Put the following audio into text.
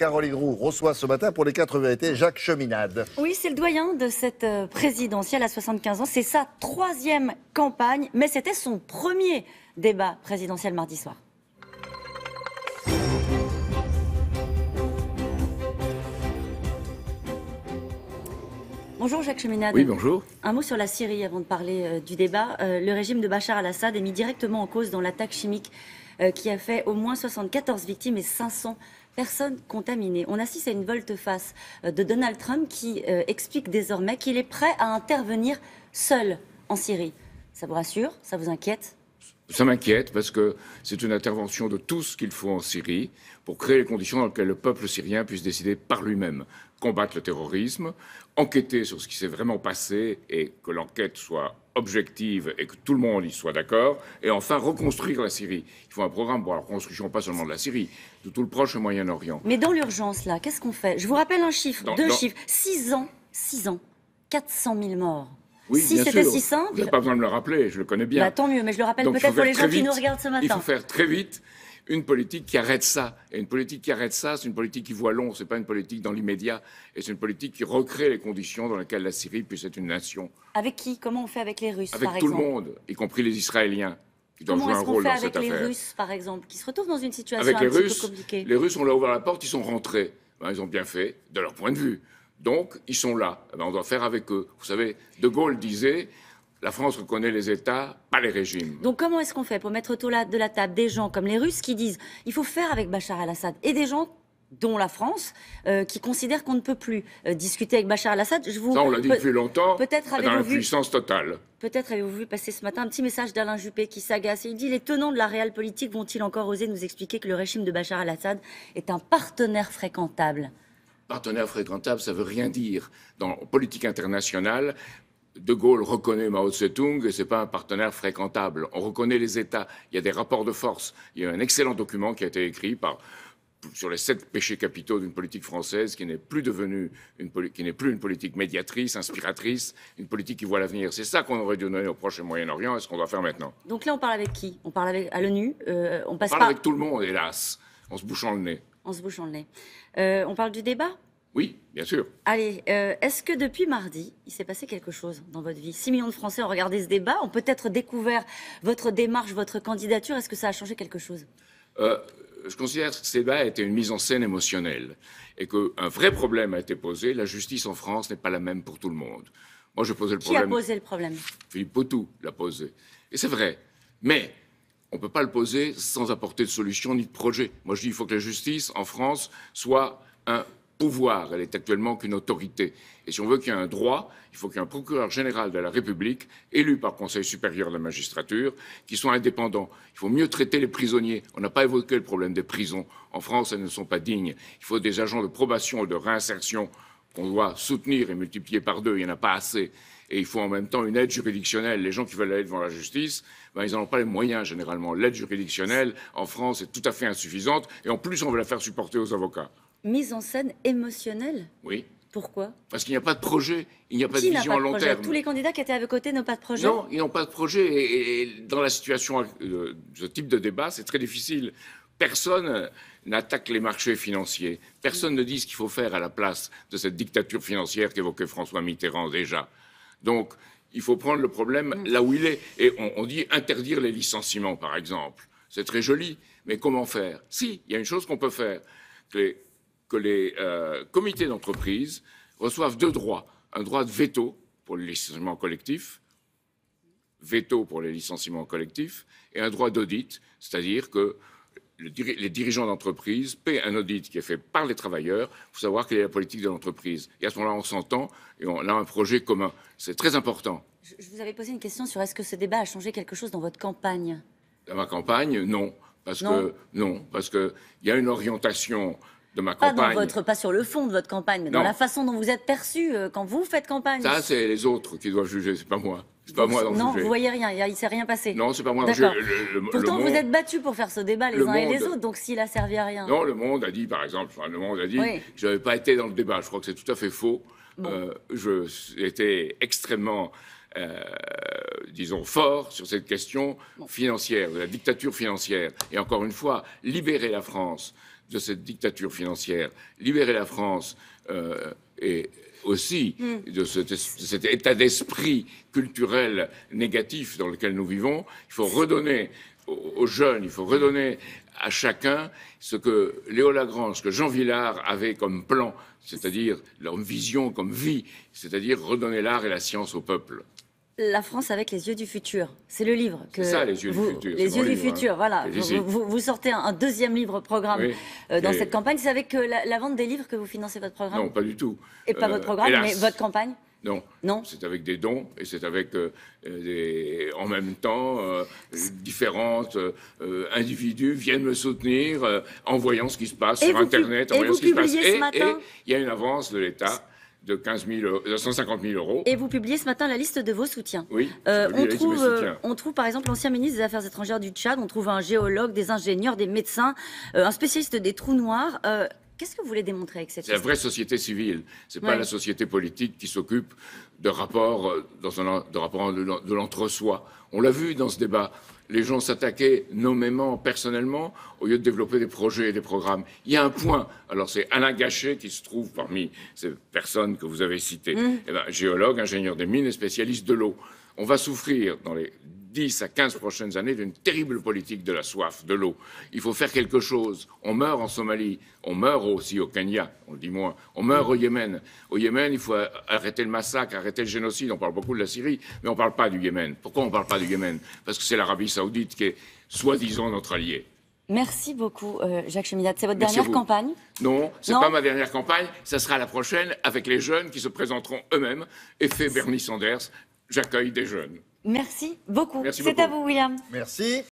Caroline Roux reçoit ce matin pour les quatre vérités Jacques Cheminade. Oui, c'est le doyen de cette euh, présidentielle à 75 ans. C'est sa troisième campagne, mais c'était son premier débat présidentiel mardi soir. Bonjour Jacques Cheminade. Oui, bonjour. Un mot sur la Syrie avant de parler euh, du débat. Euh, le régime de Bachar al-Assad est mis directement en cause dans l'attaque chimique qui a fait au moins 74 victimes et 500 Personne contaminées. On assiste à une volte-face euh, de Donald Trump qui euh, explique désormais qu'il est prêt à intervenir seul en Syrie. Ça vous rassure Ça vous inquiète ça m'inquiète parce que c'est une intervention de tout ce qu'il faut en Syrie pour créer les conditions dans lesquelles le peuple syrien puisse décider par lui-même combattre le terrorisme, enquêter sur ce qui s'est vraiment passé et que l'enquête soit objective et que tout le monde y soit d'accord, et enfin reconstruire la Syrie. Il faut un programme pour la reconstruction, pas seulement de la Syrie, de tout le Proche Moyen-Orient. Mais dans l'urgence, là, qu'est-ce qu'on fait Je vous rappelle un chiffre, deux chiffres. 6 ans, 6 ans, 400 000 morts. Oui, si c'était si simple. Vous n'avez pas besoin de me le rappeler, je le connais bien. Bah, tant mieux, mais je le rappelle peut-être pour les gens qui nous regardent ce matin. Il faut faire très vite une politique qui arrête ça. Et une politique qui arrête ça, c'est une politique qui voit long, c'est pas une politique dans l'immédiat, et c'est une politique qui recrée les conditions dans lesquelles la Syrie puisse être une nation. Avec qui Comment on fait avec les Russes Avec tout le monde, y compris les Israéliens. Qui doivent Comment jouer un rôle fait avec les Russes, par exemple, qui se retrouvent dans une situation avec un les Russes, peu compliquée Les Russes, on leur a ouvert la porte, ils sont rentrés. Ben, ils ont bien fait, de leur point de vue. Donc, ils sont là. Eh ben, on doit faire avec eux. Vous savez, De Gaulle disait la France reconnaît les États, pas les régimes. Donc comment est-ce qu'on fait pour mettre autour de la table des gens comme les Russes qui disent il faut faire avec Bachar al-Assad et des gens dont la France, euh, qui considère qu'on ne peut plus euh, discuter avec Bachar al-Assad. Je vous... Ça, on l'a dit depuis longtemps, peut-être dans vous totale. Peut-être avez-vous vu passer ce matin un petit message d'Alain Juppé qui s'agace. Il dit Les tenants de la réelle politique vont-ils encore oser nous expliquer que le régime de Bachar al-Assad est un partenaire fréquentable Partenaire fréquentable, ça veut rien dire. Dans politique internationale, de Gaulle reconnaît Mao Tse-tung et ce n'est pas un partenaire fréquentable. On reconnaît les États. Il y a des rapports de force. Il y a un excellent document qui a été écrit sur les sept péchés capitaux d'une politique française qui n'est plus devenue une, qui n'est plus une politique médiatrice, inspiratrice, une politique qui voit l'avenir. C'est ça qu'on aurait dû donner au Proche et Moyen-Orient et ce qu'on doit faire maintenant. Donc là, on parle avec qui On parle avec, à l'ONU euh, On passe on parle avec tout le monde, hélas, en se bouchant le nez. En se bouchant le nez. Euh, on parle du débat oui, bien sûr. Allez, euh, est-ce que depuis mardi, il s'est passé quelque chose dans votre vie 6 millions de Français ont regardé ce débat, ont peut-être découvert votre démarche, votre candidature. Est-ce que ça a changé quelque chose euh, Je considère que ce débat a été une mise en scène émotionnelle et qu'un vrai problème a été posé. La justice en France n'est pas la même pour tout le monde. Moi, je posais le problème. Qui a posé le problème Philippe Poutou l'a posé. Et c'est vrai. Mais on ne peut pas le poser sans apporter de solution ni de projet. Moi, je dis qu'il faut que la justice en France soit un pouvoir, elle est actuellement qu'une autorité. Et si on veut qu'il y ait un droit, il faut qu'il y ait un procureur général de la République, élu par Conseil supérieur de la magistrature, qui soit indépendant. Il faut mieux traiter les prisonniers. On n'a pas évoqué le problème des prisons. En France, elles ne sont pas dignes. Il faut des agents de probation et de réinsertion qu'on doit soutenir et multiplier par deux. Il n'y en a pas assez. Et il faut en même temps une aide juridictionnelle. Les gens qui veulent aller devant la justice, ben, ils n'en ont pas les moyens généralement. L'aide juridictionnelle en France est tout à fait insuffisante. Et en plus, on veut la faire supporter aux avocats mise en scène émotionnelle Oui. Pourquoi Parce qu'il n'y a pas de projet, il n'y a pas de vision pas de à long projet terme. Tous les candidats qui étaient à vos côtés n'ont pas de projet Non, ils n'ont pas de projet. Et, dans la situation, de euh, ce type de débat, c'est très difficile. Personne n'attaque les marchés financiers. Personne ne dit ce qu'il faut faire à la place de cette dictature financière qu'évoquait François Mitterrand déjà. Donc, il faut prendre le problème là où il est. Et on, dit interdire les licenciements, par exemple. C'est très joli, mais comment faire Si, il y a une chose qu'on peut faire. Que les que les euh, comités d'entreprise reçoivent deux droits. Un droit de veto pour les licenciements collectifs, veto pour les licenciements collectifs, et un droit d'audit, c'est-à-dire que les dirigeants d'entreprise paient un audit qui est fait par les travailleurs pour savoir quelle est la politique de l'entreprise. Et à ce moment-là, on s'entend et on a un projet commun. C'est très important. Je, vous avais posé une question sur est-ce que ce débat a changé quelque chose dans votre campagne Dans ma campagne, non. Parce que non, parce qu'il y a une orientation pas, dans votre, pas sur le fond de votre campagne, mais dans la façon dont vous êtes perçu euh, quand vous faites campagne. Ça, c'est les autres qui doivent juger, c'est pas moi. C'est pas moi Non, vous voyez rien, il s'est rien passé. Non, c'est pas moi. Pourtant, vous êtes battu pour faire ce débat les uns et les autres, donc s'il a servi à rien. Non, le monde a dit, par exemple, le monde a dit, je n'avais pas été dans le débat. Je crois que c'est tout à fait faux. Euh, je J'étais extrêmement. Euh, disons, fort sur cette question financière, de la dictature financière. Et encore une fois, libérer la France de cette dictature financière, libérer la France euh, et aussi mm. de, cet état d'esprit culturel négatif dans lequel nous vivons. Il faut redonner aux, aux jeunes, il faut redonner à chacun ce que Léo Lagrange, ce que Jean Villard avait comme plan, c'est-à-dire leur vision, comme vie, c'est-à-dire redonner l'art et la science au peuple. La France avec les yeux du futur. C'est le livre que. Ça, les yeux du futur. Les yeux du hein. futur, voilà. Vous, sortez un, deuxième livre programme euh, dans cette campagne. C'est avec euh, la, vente des livres que vous financez votre programme Non, pas du tout. Et pas euh, votre programme, mais votre campagne non. non. C'est avec des dons et c'est avec des, en même temps, différentes individus viennent me soutenir en voyant ce qui se passe sur Internet, en voyant ce qui se passe. Et il y a une avance de l'État de 15 150 000 euros. Et vous publiez ce matin la liste de vos soutiens. Oui. Euh, on, trouve, euh, on trouve par exemple l'ancien ministre des Affaires étrangères du Tchad, on trouve un géologue, des ingénieurs, des médecins, euh, un spécialiste des trous noirs. Qu'est-ce que vous voulez démontrer avec cette C'est la vraie société civile. C'est pas la société politique qui s'occupe de rapports de, rapport de l'entre-soi. On l'a vu dans ce débat les gens s'attaquaient nommément, personnellement, au lieu de développer des projets et des programmes. Il y a un point, alors c'est Alain Gachet qui se trouve parmi ces personnes que vous avez citées, mmh. eh ben, géologue, ingénieur des mines et spécialiste de l'eau. On va souffrir dans les 10 à 15 prochaines années d'une terrible politique de la soif, de l'eau. Il faut faire quelque chose. On meurt en Somalie, on meurt aussi au Kenya, on le dit moins, on meurt au Yémen. Au Yémen, il faut arrêter le massacre, arrêter le génocide. On parle beaucoup de la Syrie, mais on ne parle pas du Yémen. Pourquoi on ne parle pas du Yémen Parce que c'est l'Arabie saoudite qui est soi-disant notre allié. Merci beaucoup, euh, Jacques Cheminade. C'est votre dernière campagne Non, c'est pas ma dernière campagne. Ça sera la prochaine avec les jeunes qui se présenteront eux-mêmes. Et fait Bernie Sanders, j'accueille des jeunes. Merci beaucoup. C'est à vous, William. Merci.